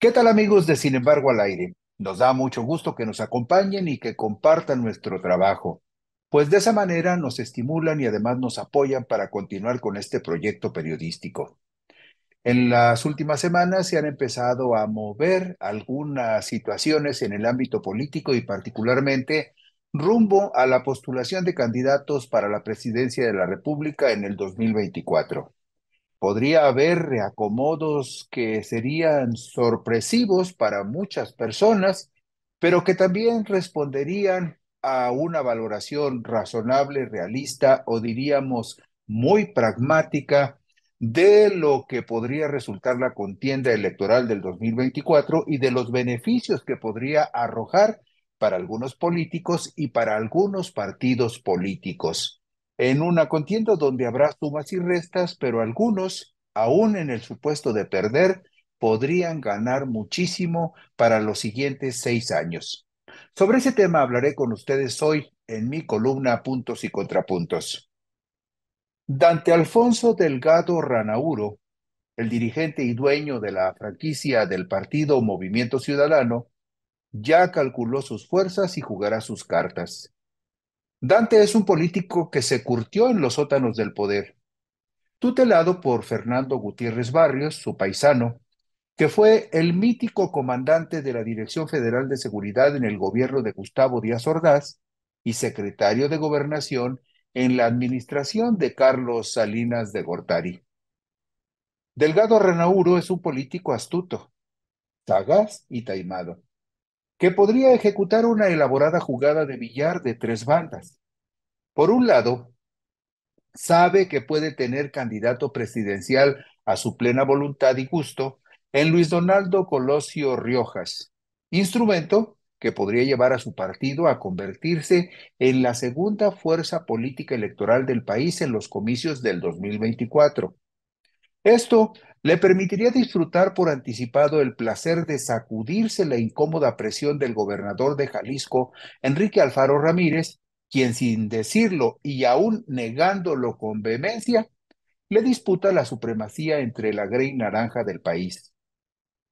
¿Qué tal amigos de Sin embargo al aire? Nos da mucho gusto que nos acompañen y que compartan nuestro trabajo, pues de esa manera nos estimulan y además nos apoyan para continuar con este proyecto periodístico. En las últimas semanas se han empezado a mover algunas situaciones en el ámbito político y particularmente rumbo a la postulación de candidatos para la presidencia de la República en el 2024 podría haber reacomodos que serían sorpresivos para muchas personas, pero que también responderían a una valoración razonable, realista o diríamos muy pragmática de lo que podría resultar la contienda electoral del 2024 y de los beneficios que podría arrojar para algunos políticos y para algunos partidos políticos en una contienda donde habrá sumas y restas, pero algunos, aún en el supuesto de perder, podrían ganar muchísimo para los siguientes seis años. Sobre ese tema hablaré con ustedes hoy en mi columna Puntos y Contrapuntos. Dante Alfonso Delgado Ranauro, el dirigente y dueño de la franquicia del partido Movimiento Ciudadano, ya calculó sus fuerzas y jugará sus cartas. Dante es un político que se curtió en los sótanos del poder, tutelado por Fernando Gutiérrez Barrios, su paisano, que fue el mítico comandante de la Dirección Federal de Seguridad en el gobierno de Gustavo Díaz Ordaz y secretario de Gobernación en la administración de Carlos Salinas de Gortari. Delgado Renauro es un político astuto, sagaz y taimado que podría ejecutar una elaborada jugada de billar de tres bandas. Por un lado, sabe que puede tener candidato presidencial a su plena voluntad y gusto en Luis Donaldo Colosio Riojas, instrumento que podría llevar a su partido a convertirse en la segunda fuerza política electoral del país en los comicios del 2024. Esto le permitiría disfrutar por anticipado el placer de sacudirse la incómoda presión del gobernador de Jalisco, Enrique Alfaro Ramírez, quien sin decirlo y aún negándolo con vehemencia, le disputa la supremacía entre la grey naranja del país.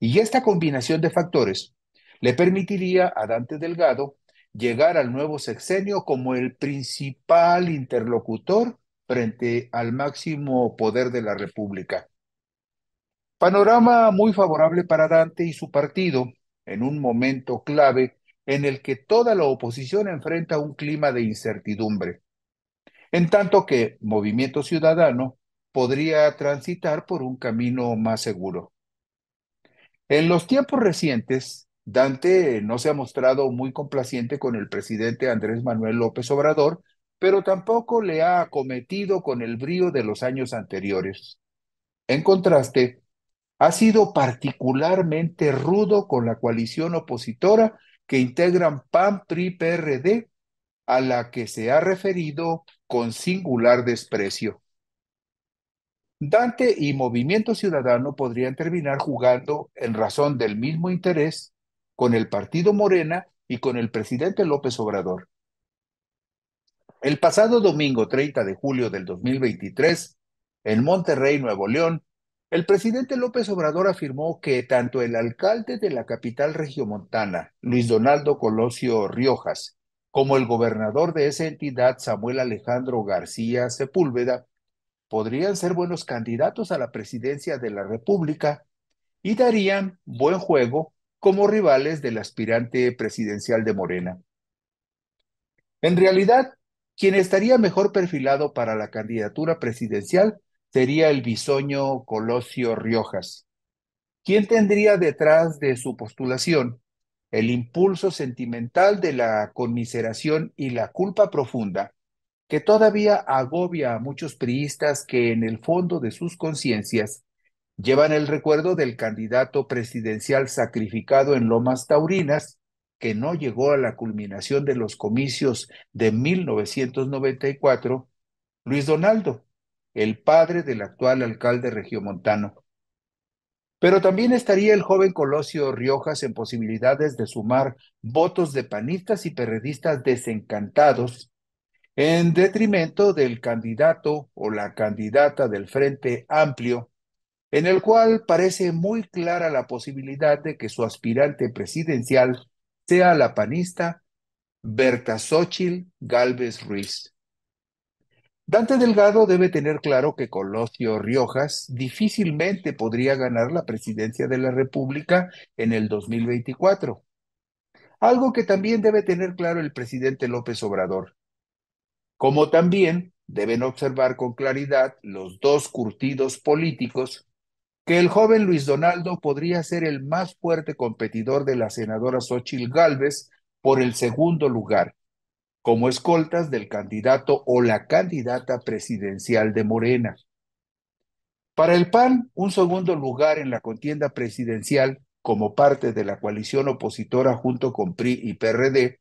Y esta combinación de factores le permitiría a Dante Delgado llegar al nuevo sexenio como el principal interlocutor frente al máximo poder de la República, Panorama muy favorable para Dante y su partido, en un momento clave en el que toda la oposición enfrenta un clima de incertidumbre, en tanto que Movimiento Ciudadano podría transitar por un camino más seguro. En los tiempos recientes, Dante no se ha mostrado muy complaciente con el presidente Andrés Manuel López Obrador, pero tampoco le ha acometido con el brío de los años anteriores. En contraste, ha sido particularmente rudo con la coalición opositora que integran PAN, PRI, PRD, a la que se ha referido con singular desprecio. Dante y Movimiento Ciudadano podrían terminar jugando en razón del mismo interés con el partido Morena y con el presidente López Obrador. El pasado domingo 30 de julio del 2023, en Monterrey, Nuevo León, el presidente López Obrador afirmó que tanto el alcalde de la capital regiomontana, Luis Donaldo Colosio Riojas, como el gobernador de esa entidad, Samuel Alejandro García Sepúlveda, podrían ser buenos candidatos a la presidencia de la República y darían buen juego como rivales del aspirante presidencial de Morena. En realidad, quien estaría mejor perfilado para la candidatura presidencial sería el bisoño Colosio Riojas. ¿Quién tendría detrás de su postulación el impulso sentimental de la conmiseración y la culpa profunda que todavía agobia a muchos priistas que en el fondo de sus conciencias llevan el recuerdo del candidato presidencial sacrificado en Lomas Taurinas, que no llegó a la culminación de los comicios de 1994, Luis Donaldo, el padre del actual alcalde regiomontano. Pero también estaría el joven Colosio Riojas en posibilidades de sumar votos de panistas y perredistas desencantados en detrimento del candidato o la candidata del Frente Amplio, en el cual parece muy clara la posibilidad de que su aspirante presidencial sea la panista Berta Xochitl Galvez Ruiz. Dante Delgado debe tener claro que Colosio Riojas difícilmente podría ganar la presidencia de la República en el 2024. Algo que también debe tener claro el presidente López Obrador. Como también deben observar con claridad los dos curtidos políticos que el joven Luis Donaldo podría ser el más fuerte competidor de la senadora Xochitl Gálvez por el segundo lugar, como escoltas del candidato o la candidata presidencial de Morena. Para el PAN, un segundo lugar en la contienda presidencial como parte de la coalición opositora junto con PRI y PRD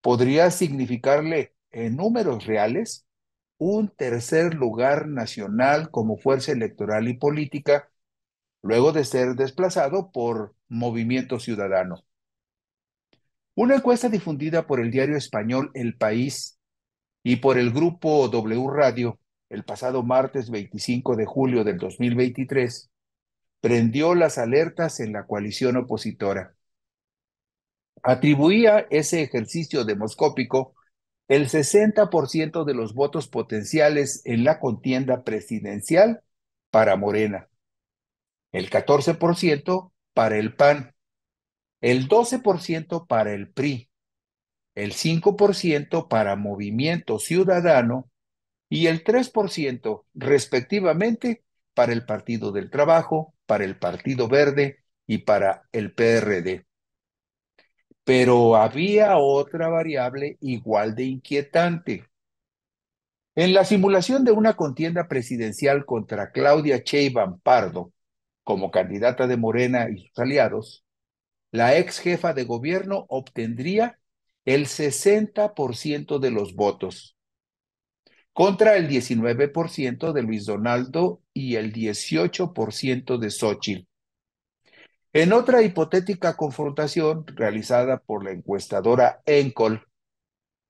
podría significarle en números reales un tercer lugar nacional como fuerza electoral y política, luego de ser desplazado por Movimiento Ciudadano. Una encuesta difundida por el diario español El País y por el grupo W Radio el pasado martes 25 de julio del 2023 prendió las alertas en la coalición opositora. Atribuía ese ejercicio demoscópico el 60% de los votos potenciales en la contienda presidencial para Morena, el 14% para el PAN el 12% para el PRI, el 5% para Movimiento Ciudadano y el 3% respectivamente para el Partido del Trabajo, para el Partido Verde y para el PRD. Pero había otra variable igual de inquietante. En la simulación de una contienda presidencial contra Claudia Sheinbaum Pardo como candidata de Morena y sus aliados, la ex jefa de gobierno obtendría el 60% de los votos contra el 19% de Luis Donaldo y el 18% de Xochitl. En otra hipotética confrontación realizada por la encuestadora Encol,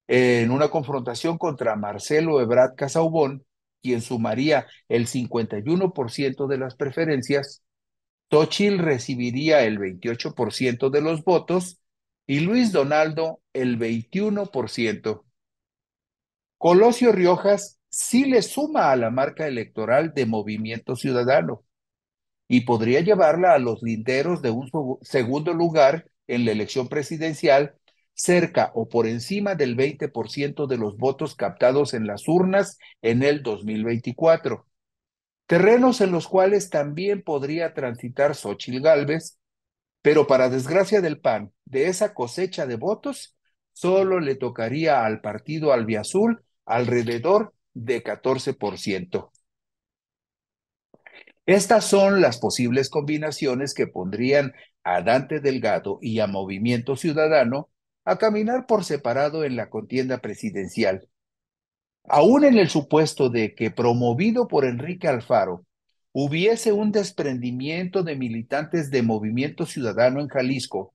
en una confrontación contra Marcelo Ebrard Casaubón, quien sumaría el 51% de las preferencias, Tochil recibiría el 28% de los votos y Luis Donaldo el 21%. Colosio Riojas sí le suma a la marca electoral de Movimiento Ciudadano y podría llevarla a los linderos de un segundo lugar en la elección presidencial cerca o por encima del 20% de los votos captados en las urnas en el 2024 terrenos en los cuales también podría transitar Xochil Gálvez, pero para desgracia del PAN, de esa cosecha de votos, solo le tocaría al partido albiazul alrededor de 14%. Estas son las posibles combinaciones que pondrían a Dante Delgado y a Movimiento Ciudadano a caminar por separado en la contienda presidencial aún en el supuesto de que promovido por Enrique Alfaro hubiese un desprendimiento de militantes de Movimiento Ciudadano en Jalisco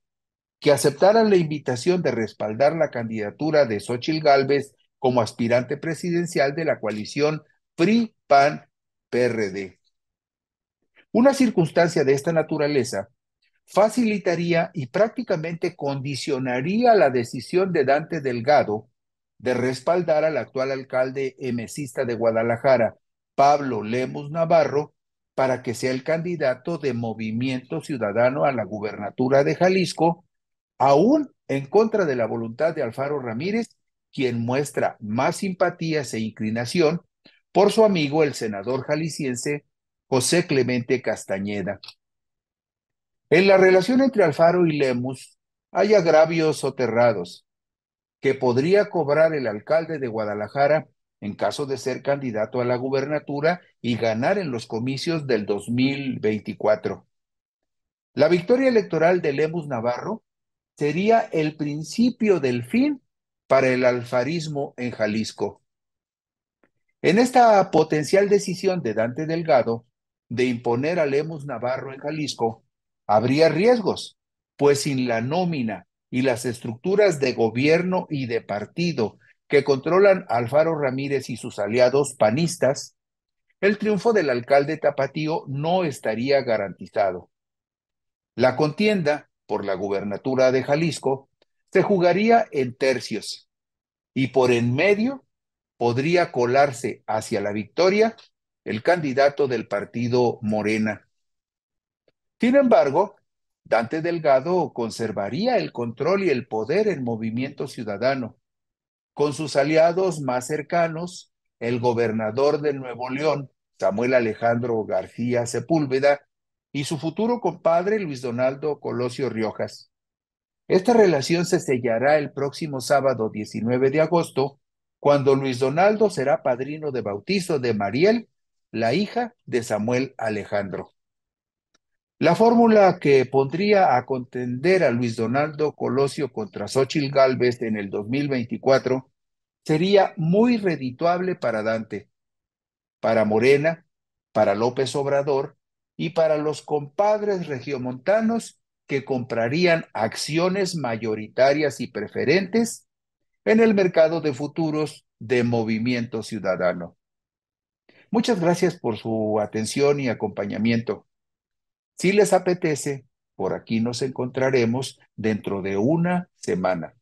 que aceptaran la invitación de respaldar la candidatura de Xochil Gálvez como aspirante presidencial de la coalición PRI-PAN-PRD. Una circunstancia de esta naturaleza facilitaría y prácticamente condicionaría la decisión de Dante Delgado de respaldar al actual alcalde emecista de Guadalajara, Pablo Lemus Navarro, para que sea el candidato de Movimiento Ciudadano a la gubernatura de Jalisco, aún en contra de la voluntad de Alfaro Ramírez, quien muestra más simpatías e inclinación por su amigo el senador jalisciense José Clemente Castañeda. En la relación entre Alfaro y Lemus hay agravios soterrados, que podría cobrar el alcalde de Guadalajara en caso de ser candidato a la gubernatura y ganar en los comicios del 2024. La victoria electoral de Lemus Navarro sería el principio del fin para el alfarismo en Jalisco. En esta potencial decisión de Dante Delgado de imponer a Lemus Navarro en Jalisco, habría riesgos, pues sin la nómina y las estructuras de gobierno y de partido que controlan Alfaro Ramírez y sus aliados panistas, el triunfo del alcalde Tapatío no estaría garantizado. La contienda por la gubernatura de Jalisco se jugaría en tercios y por en medio podría colarse hacia la victoria el candidato del partido Morena. Sin embargo, Dante Delgado conservaría el control y el poder en movimiento ciudadano. Con sus aliados más cercanos, el gobernador de Nuevo León, Samuel Alejandro García Sepúlveda, y su futuro compadre Luis Donaldo Colosio Riojas. Esta relación se sellará el próximo sábado 19 de agosto, cuando Luis Donaldo será padrino de bautizo de Mariel, la hija de Samuel Alejandro. La fórmula que pondría a contender a Luis Donaldo Colosio contra Xochitl Galvez en el 2024 sería muy redituable para Dante, para Morena, para López Obrador y para los compadres regiomontanos que comprarían acciones mayoritarias y preferentes en el mercado de futuros de Movimiento Ciudadano. Muchas gracias por su atención y acompañamiento. Si les apetece, por aquí nos encontraremos dentro de una semana.